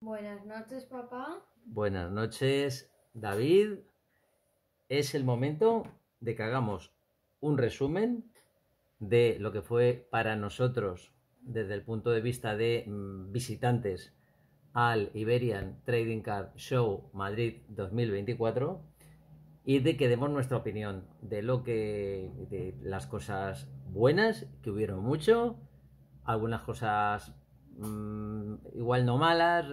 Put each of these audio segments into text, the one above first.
Buenas noches, papá. Buenas noches, David. Es el momento de que hagamos un resumen de lo que fue para nosotros, desde el punto de vista de mm, visitantes, al Iberian Trading Card Show Madrid 2024 y de que demos nuestra opinión de lo que de las cosas buenas que hubieron mucho, algunas cosas Mm, igual no malas,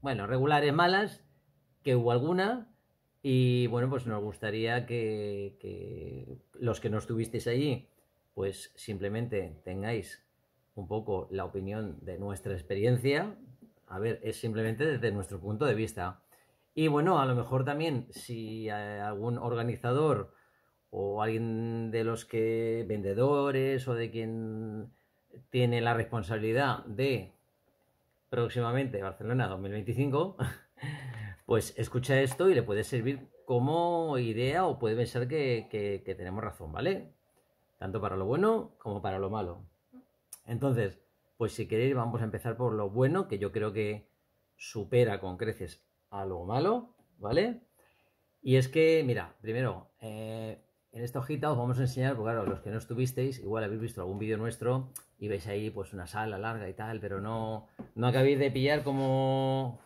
bueno, regulares malas, que hubo alguna. Y bueno, pues nos gustaría que, que los que no estuvisteis allí, pues simplemente tengáis un poco la opinión de nuestra experiencia. A ver, es simplemente desde nuestro punto de vista. Y bueno, a lo mejor también si algún organizador o alguien de los que vendedores o de quien tiene la responsabilidad de próximamente Barcelona 2025, pues escucha esto y le puede servir como idea o puede pensar que, que, tenemos razón, ¿vale? Tanto para lo bueno como para lo malo. Entonces, pues si queréis vamos a empezar por lo bueno, que yo creo que supera con creces a lo malo, ¿vale? Y es que, mira, primero, eh, en esta hojita os vamos a enseñar, porque claro, los que no estuvisteis, igual habéis visto algún vídeo nuestro y veis ahí pues una sala larga y tal, pero no, no acabéis de pillar cómo,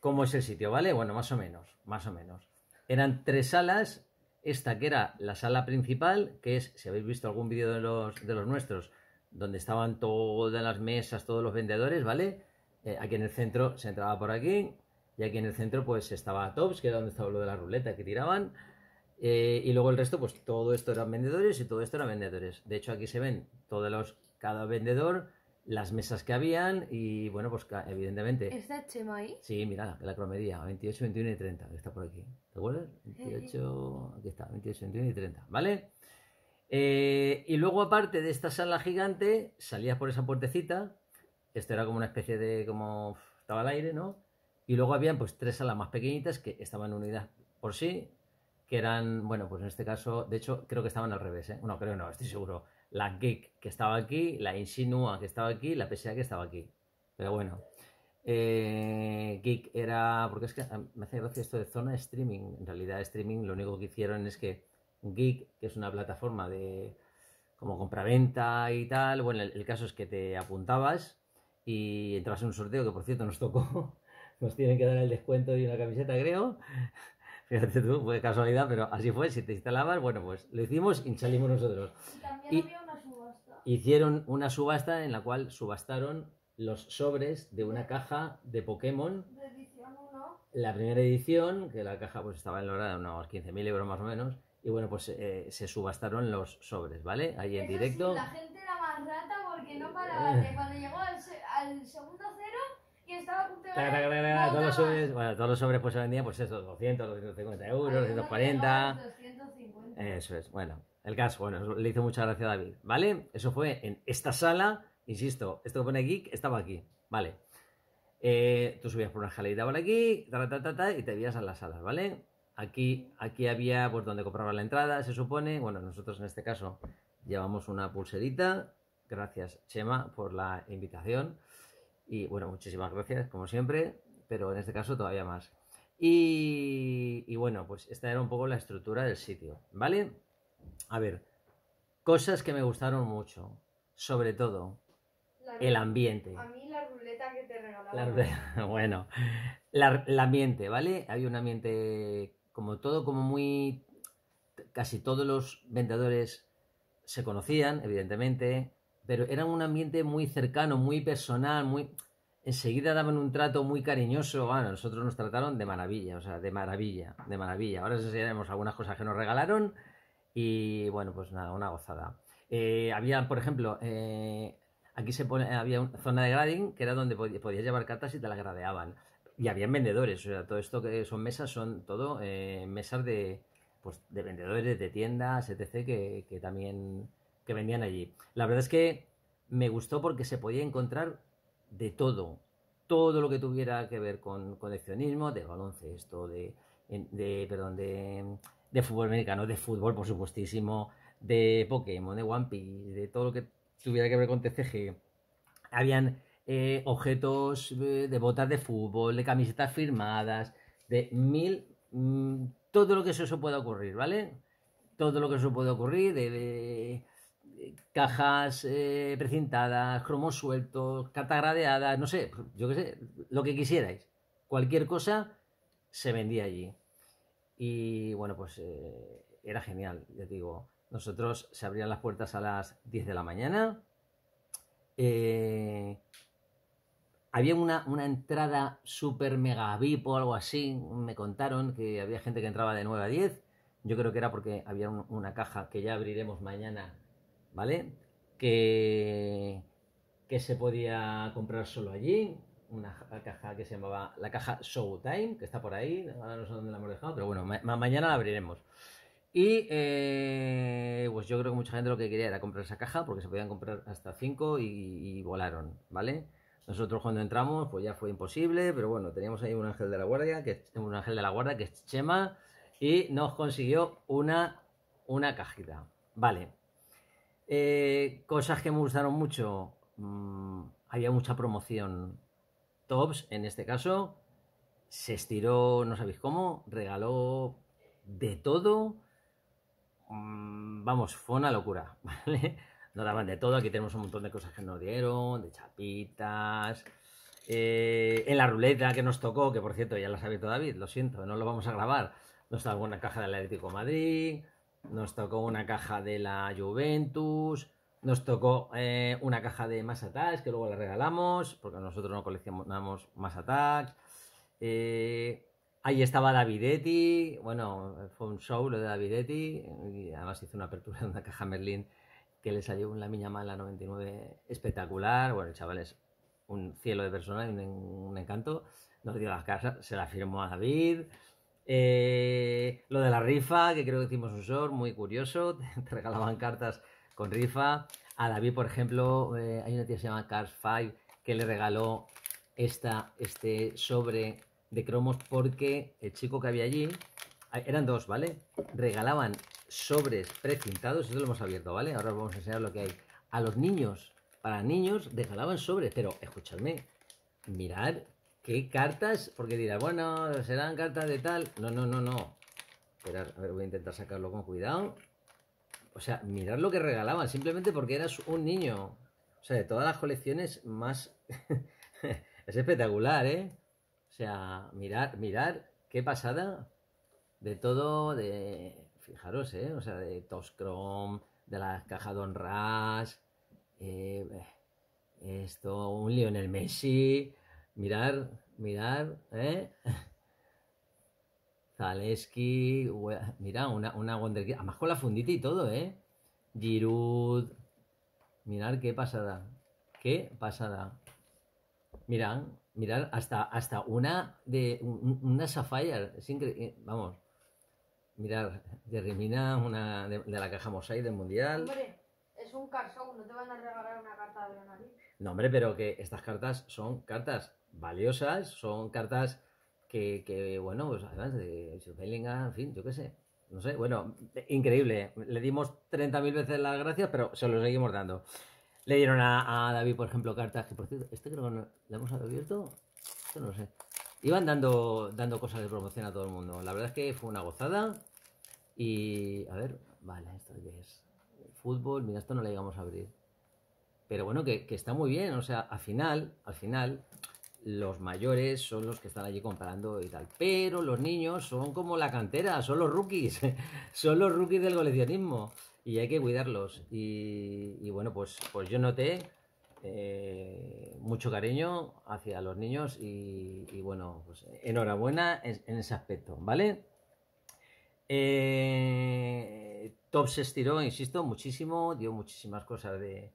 cómo es el sitio, ¿vale? Bueno, más o menos, más o menos. Eran tres salas, esta que era la sala principal, que es, si habéis visto algún vídeo de los, de los nuestros, donde estaban todas las mesas, todos los vendedores, ¿vale? Eh, aquí en el centro se entraba por aquí y aquí en el centro pues estaba Tops, que era donde estaba lo de la ruleta que tiraban. Eh, y luego el resto, pues todo esto eran vendedores y todo esto eran vendedores. De hecho, aquí se ven todos los, cada vendedor, las mesas que habían y bueno, pues evidentemente. ¿Está Chema ahí? Sí, mira, la cromería, 28, 21 y 30, que está por aquí. ¿Te acuerdas? 28, eh. aquí está, 28, 21 y 30, ¿vale? Eh, y luego, aparte de esta sala gigante, salías por esa puertecita. Esto era como una especie de. como estaba al aire, ¿no? Y luego habían pues tres salas más pequeñitas que estaban en unidad por sí que eran, bueno, pues en este caso, de hecho, creo que estaban al revés, ¿eh? No, creo no, estoy seguro. La Geek que estaba aquí, la Insinua que estaba aquí, la PSA que estaba aquí. Pero bueno. Eh, geek era. Porque es que ah, me hace gracia esto de zona streaming. En realidad, streaming lo único que hicieron es que Geek, que es una plataforma de como compraventa y tal. Bueno, el, el, caso es que te apuntabas y entrabas en un sorteo que, por cierto, nos tocó. Nos tienen que dar el descuento y una camiseta, creo. Fíjate tú, fue casualidad, pero así fue. Si te instalabas, bueno, pues lo hicimos y salimos nosotros. Y también había una subasta. Hicieron una subasta en la cual subastaron los sobres de una caja de Pokémon. La primera edición, que la caja pues estaba en la hora de unos 15.000 euros más o menos. Y bueno, pues eh, se subastaron los sobres, ¿vale? Ahí en directo. la gente era más rata porque no paraba. Cuando llegó al segundo cero y estaba todos los sobres, bueno, todos los pues se vendían pues eso, 200, 250 euros, 240. 250. Eso es, bueno, el caso, bueno, le hizo mucha gracia a David, ¿vale? Eso fue en esta sala, insisto, esto que pone geek estaba aquí, ¿vale? Eh, tú subías por una escalera por aquí, y te veías a las salas, ¿vale? Aquí, aquí había, pues donde compraba la entrada, se supone, bueno, nosotros en este caso llevamos una pulserita, gracias Chema por la invitación. Y bueno, muchísimas gracias, como siempre, pero en este caso todavía más. Y, bueno, pues esta era un poco la estructura del sitio, ¿vale? A ver, cosas que me gustaron mucho, sobre todo el ambiente. A mí la ruleta que te regalaba. bueno, la, el ambiente, ¿vale? Hay un ambiente como todo, como muy... Casi todos los vendedores se conocían, evidentemente pero era un ambiente muy cercano, muy personal, muy... Enseguida daban un trato muy cariñoso, bueno, nosotros nos trataron de maravilla, o sea, de maravilla, de maravilla. Ahora os enseñaremos algunas cosas que nos regalaron y bueno, pues nada, una gozada. Eh, había, por ejemplo, eh, aquí se pone, había una zona de grading que era donde podías llevar cartas y te las gradeaban. Y habían vendedores, o sea, todo esto que son mesas son todo eh, mesas de, pues, de vendedores, de tiendas, etc., que también que vendían allí. La verdad es que me gustó porque se podía encontrar de todo, todo lo que tuviera que ver con coleccionismo, de baloncesto, de, perdón, de, fútbol americano, de fútbol, por supuestísimo, de Pokémon, de One Piece, de todo lo que tuviera que ver con TCG. Habían eh, objetos eh, de botas de fútbol, de camisetas firmadas, de mil... Mm, todo lo que eso pueda ocurrir, ¿vale? Todo lo que eso puede ocurrir, de cajas eh, precintadas, cromos sueltos, cartas gradeadas, no sé, yo qué sé, lo que quisierais. Cualquier cosa se vendía allí. Y bueno, pues eh, era genial, ya digo. Nosotros se abrían las puertas a las 10 de la mañana. Eh, había una, una entrada super mega VIP o algo así. Me contaron que había gente que entraba de 9 a 10. Yo creo que era porque había una caja que ya abriremos mañana ¿vale? Que, se podía comprar solo allí, una caja que se llamaba la caja Showtime, que está por ahí, ahora no sé dónde la hemos dejado, pero bueno, mañana la abriremos. Y eh, pues yo creo que mucha gente lo que quería era comprar esa caja porque se podían comprar hasta 5 y, volaron, ¿vale? Nosotros cuando entramos pues ya fue imposible, pero bueno, teníamos ahí un ángel de la guardia, que un ángel de la guardia que es Chema y nos consiguió una, una cajita, ¿vale? Eh, cosas que me gustaron mucho. Mm, había mucha promoción. Tops, en este caso, se estiró, no sabéis cómo, regaló de todo. Mm, vamos, fue una locura, ¿vale? No daban de todo. Aquí tenemos un montón de cosas que nos dieron, de chapitas. Eh, en la ruleta que nos tocó, que por cierto ya lo ha abierto David, lo siento, no lo vamos a grabar. Nos está alguna caja de Atlético de Madrid nos tocó una caja de la Juventus, nos tocó eh, una caja de Mass Attacks que luego la regalamos, porque nosotros no coleccionamos Mass Attacks. Eh, ahí estaba Davidetti, bueno, fue un show lo de Davidetti, y además hizo una apertura de una caja Merlin que le salió una miña mala 99 espectacular. Bueno, el chaval es un cielo de personas, un, un encanto. Nos dio las casas, se la firmó a David. Eh, lo de la rifa, que creo que hicimos un short muy curioso, te regalaban cartas con rifa. A David, por ejemplo, eh, hay una tía que se llama Cars 5 que le regaló esta, este sobre de cromos porque el chico que había allí, eran dos, ¿vale? Regalaban sobres precintados, eso lo hemos abierto, ¿vale? Ahora os vamos a enseñar lo que hay. A los niños, para niños, regalaban sobres, pero escuchadme, mirad ¿Qué cartas? Porque dirá, bueno, serán cartas de tal. No, no, no, no. Esperar, a ver, voy a intentar sacarlo con cuidado. O sea, mirar lo que regalaban, simplemente porque eras un niño. O sea, de todas las colecciones más... es espectacular, ¿eh? O sea, mirar, mirar, qué pasada. De todo, de... Fijaros, ¿eh? O sea, de Toscrom, de la caja Don Ras, eh, esto, un Lionel Messi, mirar, mirar, ¿eh? Zaleski, mira, una, una Wonderkid, además con la fundita y todo, ¿eh? Giroud, mirar qué pasada, qué pasada. Mirad, mirad, hasta, hasta una de una Sapphire, es increíble, eh, vamos. Mirad. de Rimina, una de, la caja Mosaic del Mundial. Hombre, es un carso, no te van a regalar una carta de no, hombre, pero que estas cartas son cartas valiosas, son cartas que, bueno, pues además de Bellingham, en fin, yo qué sé. No sé, bueno, increíble. Le dimos 30.000 veces las gracias, pero se lo seguimos dando. Le dieron a, David, por ejemplo, cartas que, por cierto, este creo que no, le hemos abierto. no sé. Iban dando, dando cosas de promoción a todo el mundo. La verdad es que fue una gozada. Y, a ver, vale, esto es. Fútbol, mira, esto no le íbamos a abrir pero bueno, que, está muy bien, o sea, al final, al final, los mayores son los que están allí comparando y tal, pero los niños son como la cantera, son los rookies, son los rookies del coleccionismo y hay que cuidarlos. Y, bueno, pues, pues yo noté eh, mucho cariño hacia los niños y, bueno, pues enhorabuena en, ese aspecto, ¿vale? Eh, Top se estiró, insisto, muchísimo, dio muchísimas cosas de,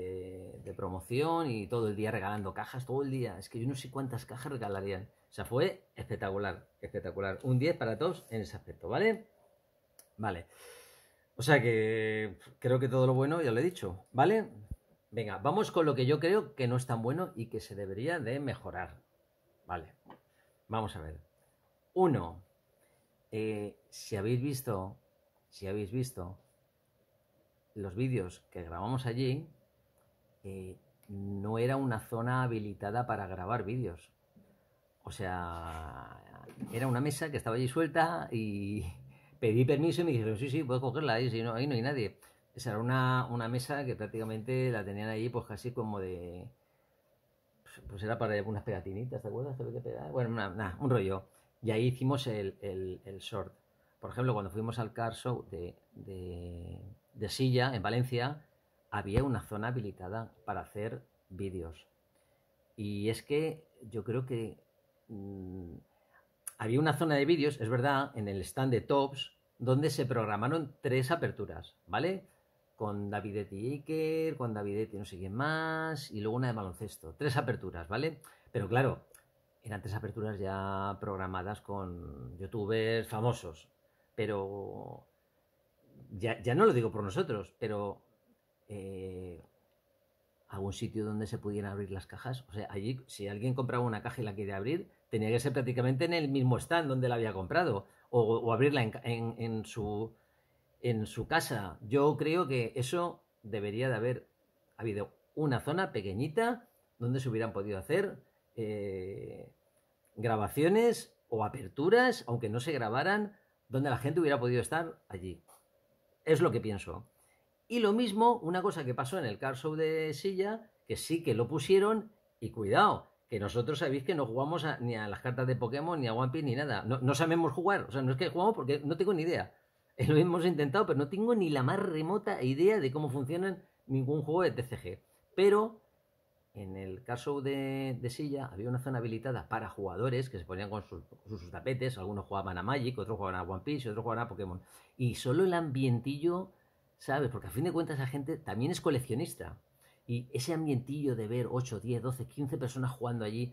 de, promoción y todo el día regalando cajas, todo el día. Es que yo no sé cuántas cajas regalarían. O sea, fue espectacular, espectacular. Un 10 para todos en ese aspecto, ¿vale? Vale. O sea que creo que todo lo bueno ya lo he dicho, ¿vale? Venga, vamos con lo que yo creo que no es tan bueno y que se debería de mejorar. Vale, vamos a ver. Uno, eh, si habéis visto, si habéis visto los vídeos que grabamos allí, no era una zona habilitada para grabar vídeos. O sea, era una mesa que estaba allí suelta y pedí permiso y me dijeron, sí, sí, puedes cogerla ahí, si no, ahí no hay nadie. Esa era una, una mesa que prácticamente la tenían ahí pues casi como de... Pues, pues era para unas pegatinitas, ¿te acuerdas? Bueno, nada, un rollo. Y ahí hicimos el, el, el, short. Por ejemplo, cuando fuimos al car show de, de, de Silla, en Valencia, había una zona habilitada para hacer vídeos. Y es que yo creo que mm, había una zona de vídeos, es verdad, en el stand de Tops, donde se programaron tres aperturas, ¿vale? Con Davidetti Iker, con Davidetti no sé quién más, y luego una de baloncesto. Tres aperturas, ¿vale? Pero claro, eran tres aperturas ya programadas con youtubers famosos. Pero ya, ya no lo digo por nosotros, pero eh, algún sitio donde se pudieran abrir las cajas. O sea, allí si alguien compraba una caja y la quería abrir, tenía que ser prácticamente en el mismo stand donde la había comprado o, abrirla en, su, casa. Yo creo que eso debería de haber habido una zona pequeñita donde se hubieran podido hacer eh, grabaciones o aperturas, aunque no se grabaran, donde la gente hubiera podido estar allí. Es lo que pienso. Y lo mismo, una cosa que pasó en el Car de Silla, que sí que lo pusieron, y cuidado, que nosotros sabéis que no jugamos ni a las cartas de Pokémon, ni a One Piece, ni nada. No, sabemos jugar, o sea, no es que jugamos porque no tengo ni idea. Lo hemos intentado, pero no tengo ni la más remota idea de cómo funcionan ningún juego de TCG. Pero en el caso de, de Silla había una zona habilitada para jugadores que se ponían con sus, sus tapetes, algunos jugaban a Magic, otros jugaban a One Piece, otros jugaban a Pokémon. Y solo el ambientillo ¿sabes? Porque a fin de cuentas la gente también es coleccionista. Y ese ambientillo de ver 8, 10, 12, 15 personas jugando allí,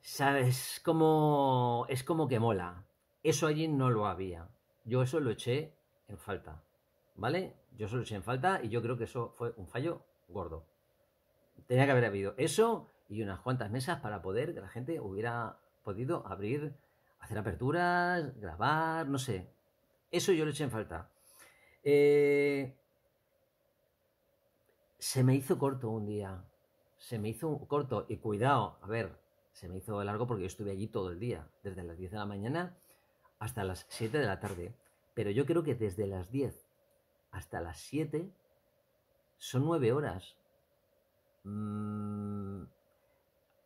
¿sabes? Como, es como que mola. Eso allí no lo había. Yo eso lo eché en falta. ¿Vale? Yo eso lo eché en falta y yo creo que eso fue un fallo gordo. Tenía que haber habido eso y unas cuantas mesas para poder que la gente hubiera podido abrir, hacer aperturas, grabar, no sé. Eso yo lo eché en falta. Eh, se me hizo corto un día. Se me hizo corto. Y cuidado, a ver, se me hizo largo porque yo estuve allí todo el día, desde las 10 de la mañana hasta las 7 de la tarde. Pero yo creo que desde las 10 hasta las 7 son 9 horas. Mm,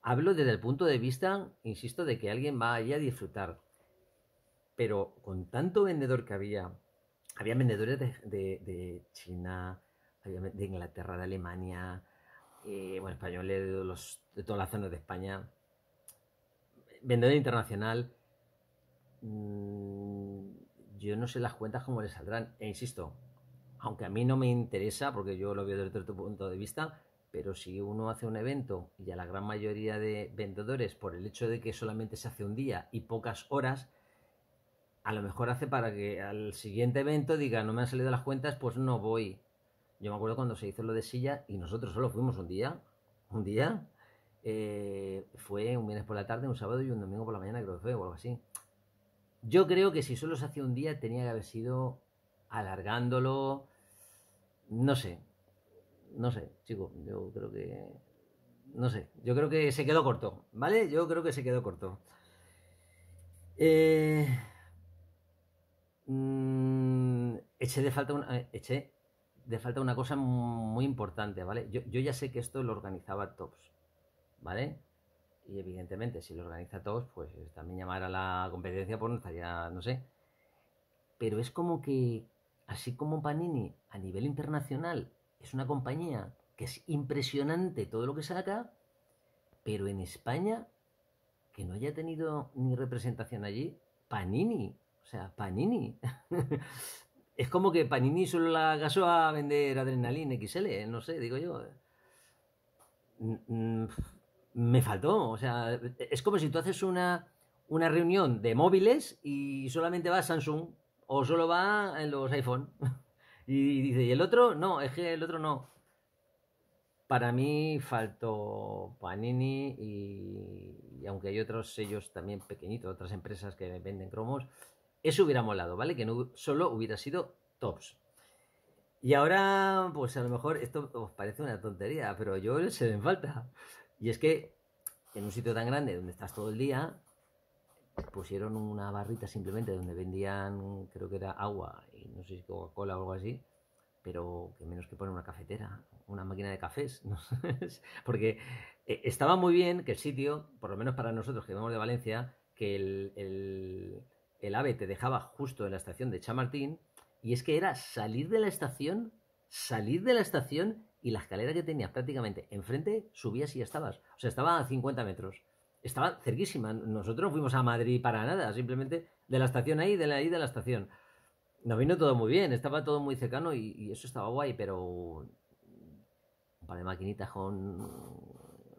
hablo desde el punto de vista, insisto, de que alguien va allí a disfrutar. Pero con tanto vendedor que había, había vendedores de, China, de Inglaterra, de Alemania, eh, españoles de, todas las zonas de España, vendedor internacional. Mm, yo no sé las cuentas cómo les saldrán, e insisto, aunque a mí no me interesa, porque yo lo veo desde otro punto de vista, pero si uno hace un evento y a la gran mayoría de vendedores, por el hecho de que solamente se hace un día y pocas horas, a lo mejor hace para que al siguiente evento diga, no me han salido las cuentas, pues no voy. Yo me acuerdo cuando se hizo lo de silla y nosotros solo fuimos un día, un día, eh, fue un viernes por la tarde, un sábado y un domingo por la mañana, creo que fue, o algo así. Yo creo que si solo se hacía un día tenía que haber sido alargándolo, no sé, no sé, chico, yo creo que, no sé, yo creo que se quedó corto, ¿vale? Yo creo que se quedó corto. Eh... Mm, eché, de falta una, eh, de falta una cosa muy importante, ¿vale? Yo, ya sé que esto lo organizaba Tops, ¿vale? Y evidentemente, si lo organiza Tops, pues también llamar a la competencia, por pues no estaría, no sé. Pero es como que, así como Panini a nivel internacional es una compañía que es impresionante todo lo que saca, pero en España, que no haya tenido ni representación allí, Panini o sea, Panini. es como que Panini solo la casó a vender Adrenalin XL, no sé, digo yo. Me faltó, o sea, es como si tú haces una, una reunión de móviles y solamente va Samsung o solo va en los iPhone. y dice, ¿y el otro? No, es que el otro no. Para mí faltó Panini y aunque hay otros sellos también pequeñitos, otras empresas que venden cromos, eso hubiera molado, ¿vale? Que no solo hubiera sido tops. Y ahora, pues a lo mejor esto os parece una tontería, pero yo se me falta. Y es que en un sitio tan grande donde estás todo el día, pusieron una barrita simplemente donde vendían, creo que era agua y no sé si Coca-Cola o algo así, pero que menos que poner una cafetera, una máquina de cafés, ¿no? porque eh, estaba muy bien que el sitio, por lo menos para nosotros que venimos de Valencia, que el el AVE te dejaba justo en la estación de Chamartín, y es que era salir de la estación, salir de la estación y la escalera que tenías prácticamente enfrente subías y ya estabas. O sea, estaba a 50 metros. Estaba cerquísima. Nosotros fuimos a Madrid para nada, simplemente de la estación ahí, de la ahí, de la estación. Nos vino todo muy bien, estaba todo muy cercano y, eso estaba guay, pero un par de maquinitas con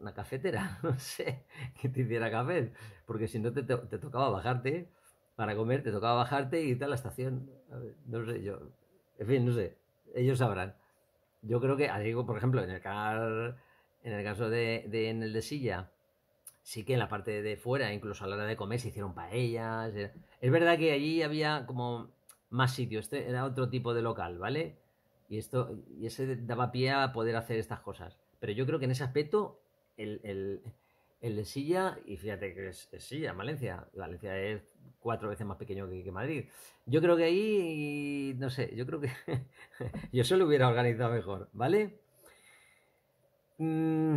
una cafetera, no sé, que te hiciera café, porque si no te tocaba bajarte para comer, te tocaba bajarte y irte a la estación. no sé, yo. En fin, no sé. Ellos sabrán. Yo creo que, por ejemplo, en el, car, en el caso de, de, en el de Silla, sí que en la parte de fuera, incluso a la hora de comer, se hicieron paellas. Es verdad que allí había como más sitios. Este era otro tipo de local, ¿vale? Y esto, y ese daba pie a poder hacer estas cosas. Pero yo creo que en ese aspecto, el el de Silla, y fíjate que es, Silla, Valencia. Valencia es cuatro veces más pequeño que, Madrid. Yo creo que ahí, no sé, yo creo que yo lo hubiera organizado mejor, ¿vale? Mm,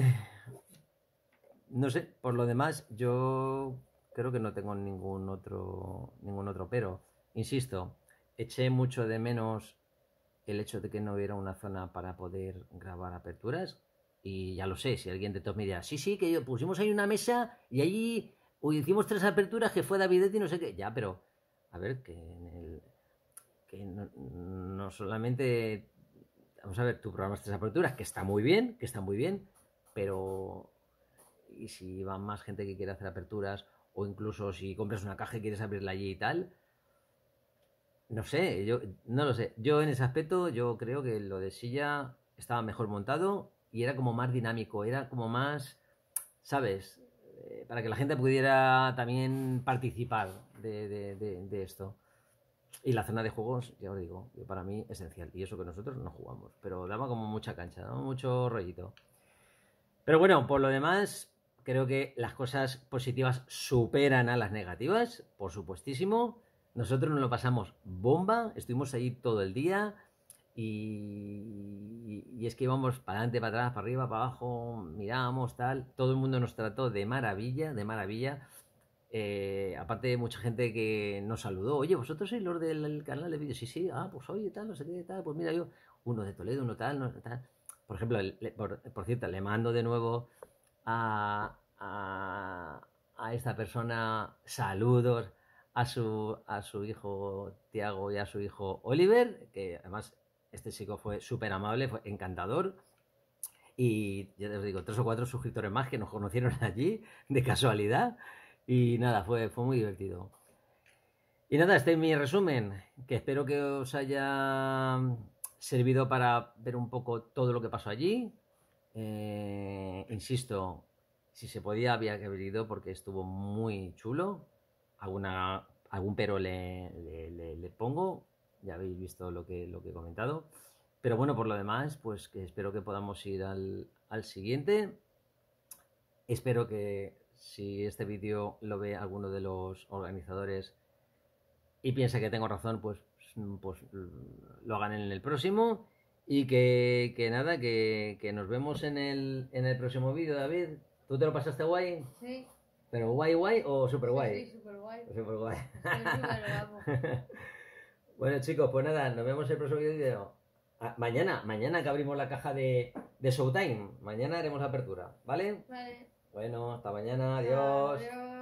no sé, por lo demás, yo creo que no tengo ningún otro, ningún otro pero. Insisto, eché mucho de menos el hecho de que no hubiera una zona para poder grabar aperturas, y ya lo sé, si alguien de todos me sí, sí, que pusimos ahí una mesa y allí hicimos tres aperturas que fue Davidetti y no sé qué. Ya, pero a ver, que, en el, que no, no, solamente. Vamos a ver, tú programas tres aperturas, que está muy bien, que está muy bien, pero. Y si va más gente que quiere hacer aperturas, o incluso si compras una caja y quieres abrirla allí y tal. No sé, yo no lo sé. Yo en ese aspecto, yo creo que lo de Silla estaba mejor montado y era como más dinámico, era como más, ¿sabes? Eh, para que la gente pudiera también participar de, de, esto. Y la zona de juegos, ya os digo, para mí esencial. Y eso que nosotros no jugamos, pero daba como mucha cancha, daba mucho rollito. Pero bueno, por lo demás, creo que las cosas positivas superan a las negativas, por supuestísimo. Nosotros nos lo pasamos bomba, estuvimos ahí todo el día, y, es que íbamos para adelante, para atrás, para arriba, para abajo, mirábamos, tal. Todo el mundo nos trató de maravilla, de maravilla. Eh, aparte de mucha gente que nos saludó, oye, vosotros sois los del canal de vídeos, sí, sí, ah, pues oye, tal, no sé qué, tal, pues mira yo, uno de Toledo, uno tal, no, tal. Por ejemplo, por, cierto, le mando de nuevo a, a, a esta persona saludos a su, a su hijo Tiago y a su hijo Oliver, que además este chico fue súper amable, fue encantador. Y ya os digo, tres o cuatro suscriptores más que nos conocieron allí, de casualidad. Y nada, fue, fue muy divertido. Y nada, este es mi resumen, que espero que os haya servido para ver un poco todo lo que pasó allí. Eh, insisto, si se podía había que haber porque estuvo muy chulo. Alguna, algún pero le pongo, ya habéis visto lo que, lo que he comentado. Pero bueno, por lo demás, pues que espero que podamos ir al, siguiente. Espero que si este vídeo lo ve alguno de los organizadores y piensa que tengo razón, pues, pues lo hagan en el próximo. Y que, que nada, que, nos vemos en el, en el próximo vídeo, David. ¿Tú te lo pasaste guay? Sí. ¿Pero guay guay o super guay? Sí, guay. super guay. Bueno, chicos, pues nada, nos vemos en el próximo video. Ah, mañana, mañana que abrimos la caja de, de Showtime. Mañana haremos la apertura, ¿vale? Vale. Bueno, hasta mañana. Adiós. adiós.